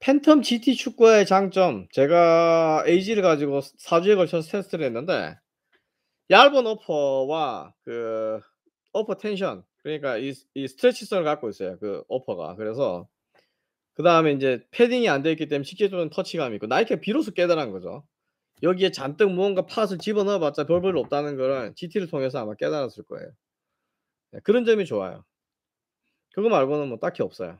팬텀 GT 축구의 장점 제가 AG를 가지고 4주에 걸쳐서 테스트를 했는데 얇은 어퍼와 그 어퍼 텐션 그러니까 이, 이 스트레치성을 갖고 있어요 그 어퍼가 그래서 그 다음에 이제 패딩이 안 되어 있기 때문에 쉽게 적인 터치감이 있고 나이키가 비로소 깨달은 거죠 여기에 잔뜩 무언가 팟을 집어넣어봤자 별별 없다는 거를 GT를 통해서 아마 깨달았을 거예요 네, 그런 점이 좋아요 그거 말고는 뭐 딱히 없어요